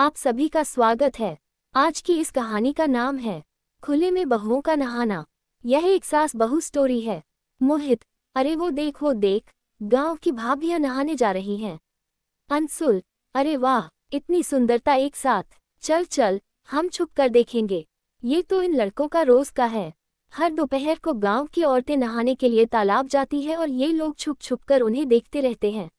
आप सभी का स्वागत है आज की इस कहानी का नाम है खुले में बहुओं का नहाना यह एक सास बहु स्टोरी है मोहित अरे वो देख वो देख गांव की भाभियां नहाने जा रही हैं अंसुल अरे वाह इतनी सुंदरता एक साथ चल चल हम छुप कर देखेंगे ये तो इन लड़कों का रोज का है हर दोपहर को गांव की औरतें नहाने के लिए तालाब जाती है और ये लोग छुप छुप कर उन्हें देखते रहते हैं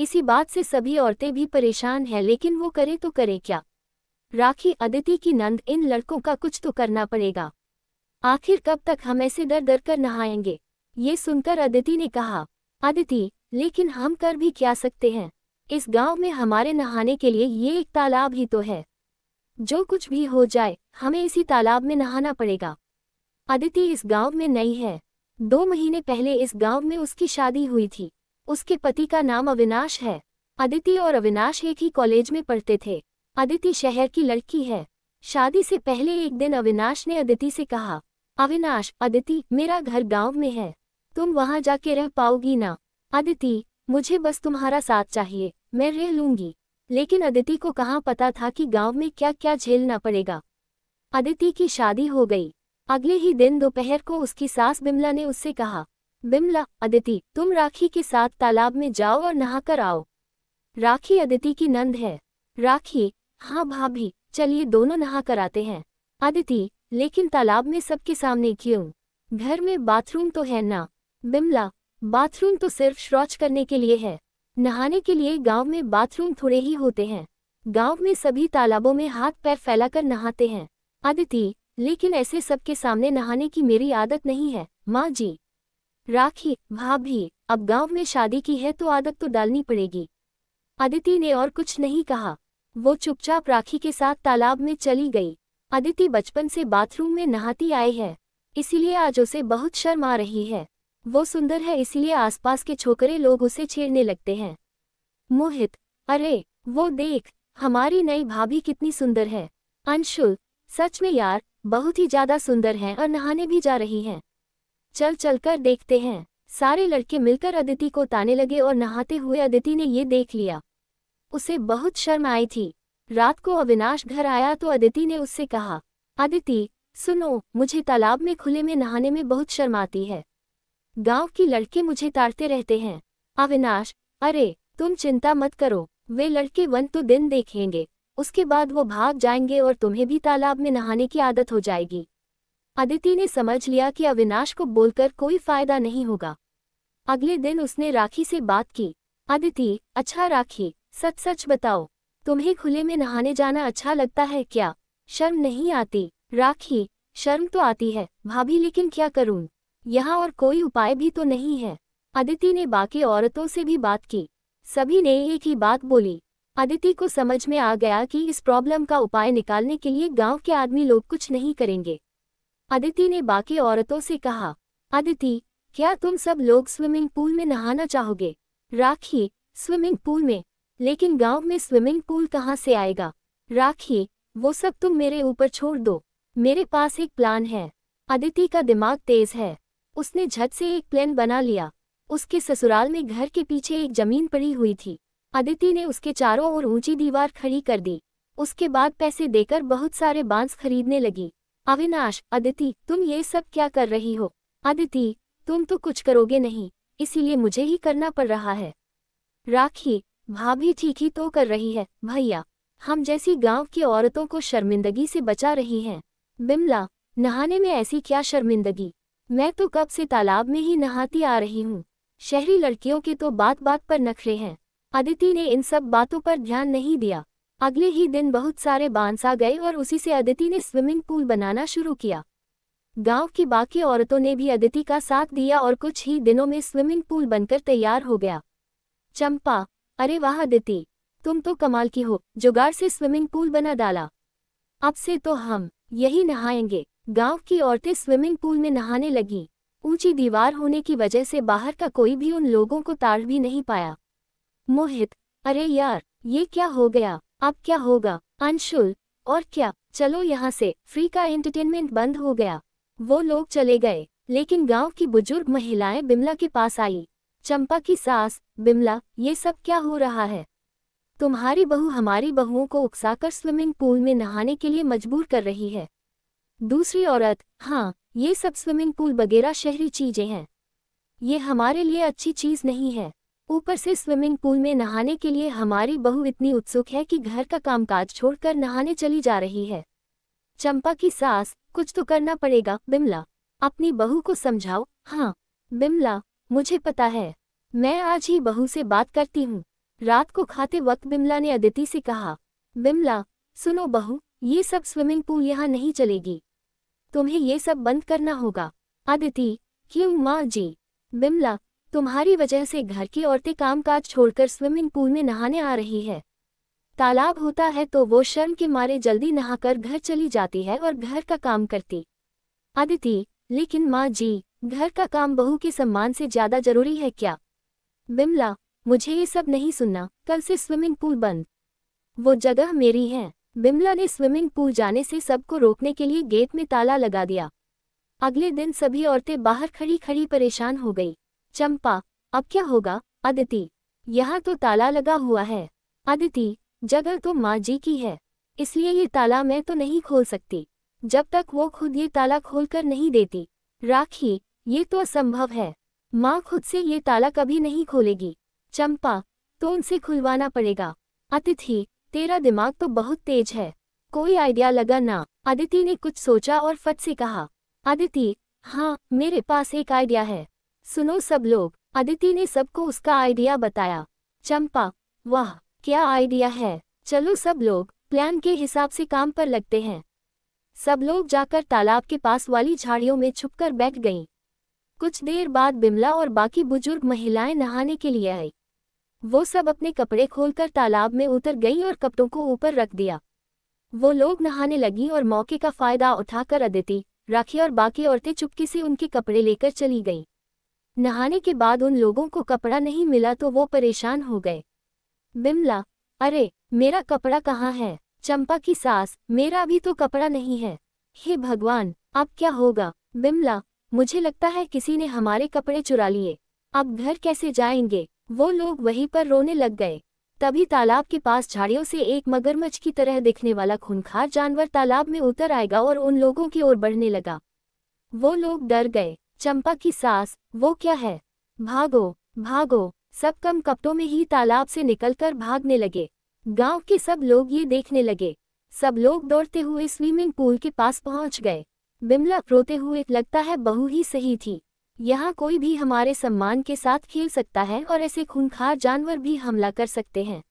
इसी बात से सभी औरतें भी परेशान हैं लेकिन वो करें तो करें क्या राखी अदिति की नंद इन लड़कों का कुछ तो करना पड़ेगा आखिर कब तक हम ऐसे दर दर कर नहाएंगे ये सुनकर अदिति ने कहा अदिति लेकिन हम कर भी क्या सकते हैं इस गांव में हमारे नहाने के लिए ये एक तालाब ही तो है जो कुछ भी हो जाए हमें इसी तालाब में नहाना पड़ेगा अदिति इस गांव में नई है दो महीने पहले इस गांव में उसकी शादी हुई थी उसके पति का नाम अविनाश है अदिति और अविनाश एक ही कॉलेज में पढ़ते थे अदिति शहर की लड़की है शादी से पहले एक दिन अविनाश ने अदिति से कहा अविनाश अदिति मेरा घर गांव में है तुम वहां जाके रह पाओगी ना अदिति मुझे बस तुम्हारा साथ चाहिए मैं रह लूंगी लेकिन अदिति को कहाँ पता था कि गांव में क्या क्या झेलना पड़ेगा अदिति की शादी हो गई अगले ही दिन दोपहर को उसकी सास बिमला ने उससे कहा बिमला अदिति तुम राखी के साथ तालाब में जाओ और नहाकर आओ राखी अदिति की नंद है राखी हाँ भाभी चलिए दोनों नहा कर आते हैं अदिति लेकिन तालाब में सबके सामने क्यों घर में बाथरूम तो है ना बिमला बाथरूम तो सिर्फ शौच करने के लिए है नहाने के लिए गांव में बाथरूम थोड़े ही होते हैं गांव में सभी तालाबों में हाथ पैर फैलाकर नहाते हैं अदिति लेकिन ऐसे सबके सामने नहाने की मेरी आदत नहीं है माँ जी राखी भाभी अब गांव में शादी की है तो आदत तो डालनी पड़ेगी अदिति ने और कुछ नहीं कहा वो चुपचाप राखी के साथ तालाब में चली गई अदिति बचपन से बाथरूम में नहाती आई है इसीलिए आज उसे बहुत शर्म आ रही है वो सुंदर है इसीलिए आसपास के छोकरे लोग उसे छेड़ने लगते हैं मोहित अरे वो देख हमारी नई भाभी कितनी सुंदर है अंशुल सच में यार बहुत ही ज्यादा सुंदर है और नहाने भी जा रही हैं चल चल कर देखते हैं सारे लड़के मिलकर अदिति को ताने लगे और नहाते हुए अदिति ने ये देख लिया उसे बहुत शर्म आई थी रात को अविनाश घर आया तो अदिति ने उससे कहा अदिति सुनो मुझे तालाब में खुले में नहाने में बहुत शर्म आती है गांव की लड़के मुझे ताड़ते रहते हैं अविनाश अरे तुम चिंता मत करो वे लड़के वन तो दिन देखेंगे उसके बाद वो भाग जाएंगे और तुम्हें भी तालाब में नहाने की आदत हो जाएगी अदिति ने समझ लिया कि अविनाश को बोलकर कोई फायदा नहीं होगा अगले दिन उसने राखी से बात की अदिति अच्छा राखी सच सच बताओ तुम्हें खुले में नहाने जाना अच्छा लगता है क्या शर्म नहीं आती राखी शर्म तो आती है भाभी लेकिन क्या करूं यहाँ और कोई उपाय भी तो नहीं है अदिति ने बाकी औरतों से भी बात की सभी ने एक ही बात बोली अदिति को समझ में आ गया कि इस प्रॉब्लम का उपाय निकालने के लिए गांव के आदमी लोग कुछ नहीं करेंगे अदिति ने बाकी औरतों से कहा अदिति क्या तुम सब लोग स्विमिंग पूल में नहाना चाहोगे राखी स्विमिंग पूल में लेकिन गांव में स्विमिंग पूल कहाँ से आएगा राखी वो सब तुम मेरे ऊपर छोड़ दो मेरे पास एक प्लान है अदिति का दिमाग तेज है उसने झट से एक प्लान बना लिया उसके ससुराल में घर के पीछे एक जमीन पड़ी हुई थी अदिति ने उसके चारों ओर ऊंची दीवार खड़ी कर दी उसके बाद पैसे देकर बहुत सारे बांस खरीदने लगी अविनाश अदिति तुम ये सब क्या कर रही हो अदिति तुम तो कुछ करोगे नहीं इसीलिए मुझे ही करना पड़ रहा है राखी भाभी ठीक ही तो कर रही है भैया हम जैसी गांव की औरतों को शर्मिंदगी से बचा रही हैं बिमला नहाने में ऐसी क्या शर्मिंदगी मैं तो कब से तालाब में ही नहाती आ रही हूँ शहरी लड़कियों के तो बात बात पर नखरे हैं अदिति ने इन सब बातों पर ध्यान नहीं दिया अगले ही दिन बहुत सारे बांस आ गए और उसी से अदिति ने स्विमिंग पूल बनाना शुरू किया गांव की बाकी औरतों ने भी अदिति का साथ दिया और कुछ ही दिनों में स्विमिंग पूल बनकर तैयार हो गया चंपा अरे वाह अदिति तुम तो कमाल की हो जुगाड़ से स्विमिंग पूल बना डाला अब से तो हम यही नहाएंगे गांव की औरतें स्विमिंग पूल में नहाने लगीं ऊंची दीवार होने की वजह से बाहर का कोई भी उन लोगों को ताड़ भी नहीं पाया मोहित अरे यार ये क्या हो गया अब क्या होगा अंशुल और क्या चलो यहाँ से फ्री का एंटरटेनमेंट बंद हो गया वो लोग चले गए लेकिन गांव की बुजुर्ग महिलाएं बिमला के पास आई चंपा की सास बिमला ये सब क्या हो रहा है तुम्हारी बहू हमारी बहुओं को उकसाकर स्विमिंग पूल में नहाने के लिए मजबूर कर रही है दूसरी औरत हाँ ये सब स्विमिंग पूल वगैरह शहरी चीजें हैं ये हमारे लिए अच्छी चीज नहीं है ऊपर से स्विमिंग पूल में नहाने के लिए हमारी बहू इतनी उत्सुक है कि घर का कामकाज छोड़कर नहाने चली जा रही है चंपा की सास कुछ तो करना पड़ेगा बिमला अपनी बहू को समझाओ हाँ बिमला मुझे पता है मैं आज ही बहू से बात करती हूँ रात को खाते वक्त बिमला ने अदिति से कहा बिमला सुनो बहू ये सब स्विमिंग पूल यहाँ नहीं चलेगी तुम्हें ये सब बंद करना होगा अदिति क्यों माँ जी बिमला तुम्हारी वजह से घर की औरतें कामकाज छोड़कर स्विमिंग पूल में नहाने आ रही है तालाब होता है तो वो शर्म के मारे जल्दी नहाकर घर चली जाती है और घर का काम करती अदिति लेकिन माँ जी घर का काम बहू के सम्मान से ज्यादा जरूरी है क्या बिमला मुझे ये सब नहीं सुनना कल से स्विमिंग पूल बंद वो जगह मेरी है बिमला ने स्विमिंग पूल जाने से सबको रोकने के लिए गेट में ताला लगा दिया अगले दिन सभी औरतें बाहर खड़ी खड़ी परेशान हो गई चंपा अब क्या होगा अदिति यहाँ तो ताला लगा हुआ है अदिति जगह तो माँ जी की है इसलिए ये ताला मैं तो नहीं खोल सकती जब तक वो खुद ये ताला खोलकर नहीं देती राखी ये तो असंभव है माँ खुद से ये ताला कभी नहीं खोलेगी चंपा तो उनसे खुलवाना पड़ेगा अतिथि तेरा दिमाग तो बहुत तेज है कोई आइडिया लगा ना अदिति ने कुछ सोचा और फट से कहा अदिति हाँ मेरे पास एक आइडिया है सुनो सब लोग अदिति ने सबको उसका आइडिया बताया चंपा वाह क्या आइडिया है चलो सब लोग प्लान के हिसाब से काम पर लगते हैं सब लोग जाकर तालाब के पास वाली झाड़ियों में छुपकर बैठ गईं। कुछ देर बाद बिमला और बाकी बुजुर्ग महिलाएं नहाने के लिए आई वो सब अपने कपड़े खोलकर तालाब में उतर गईं और कपड़ों को ऊपर रख दिया वो लोग नहाने लगीं और मौके का फायदा उठाकर अदिति राखी और बाकी औरतें चुपके से उनके कपड़े लेकर चली गईं। नहाने के बाद उन लोगों को कपड़ा नहीं मिला तो वो परेशान हो गए बिमला अरे मेरा कपड़ा कहाँ है चंपा की सास मेरा भी तो कपड़ा नहीं है हे भगवान अब क्या होगा बिमला मुझे लगता है किसी ने हमारे कपड़े चुरा लिए अब घर कैसे जाएंगे वो लोग वहीं पर रोने लग गए तभी तालाब के पास झाड़ियों से एक मगरमच्छ की तरह दिखने वाला खूनखार जानवर तालाब में उतर आएगा और उन लोगों की ओर बढ़ने लगा वो लोग डर गए चंपा की सास वो क्या है भागो भागो सब कम कपटों में ही तालाब से निकलकर भागने लगे गांव के सब लोग ये देखने लगे सब लोग दौड़ते हुए स्विमिंग पूल के पास पहुंच गए बिमला रोते हुए लगता है बहू ही सही थी यहाँ कोई भी हमारे सम्मान के साथ खेल सकता है और ऐसे खूनखार जानवर भी हमला कर सकते हैं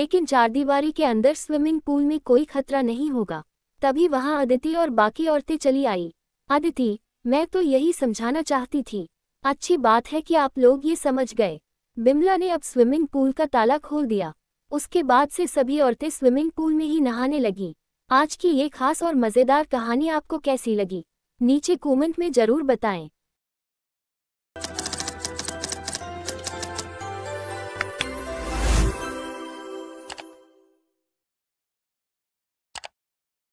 लेकिन चारदीवारी के अंदर स्विमिंग पूल में कोई खतरा नहीं होगा तभी वहाँ अदिति और बाकी औरतें चली आई अदिति मैं तो यही समझाना चाहती थी अच्छी बात है कि आप लोग ये समझ गए बिमला ने अब स्विमिंग पूल का ताला खोल दिया उसके बाद से सभी औरतें स्विमिंग पूल में ही नहाने लगीं आज की ये खास और मज़ेदार कहानी आपको कैसी लगी नीचे कमेंट में ज़रूर बताएं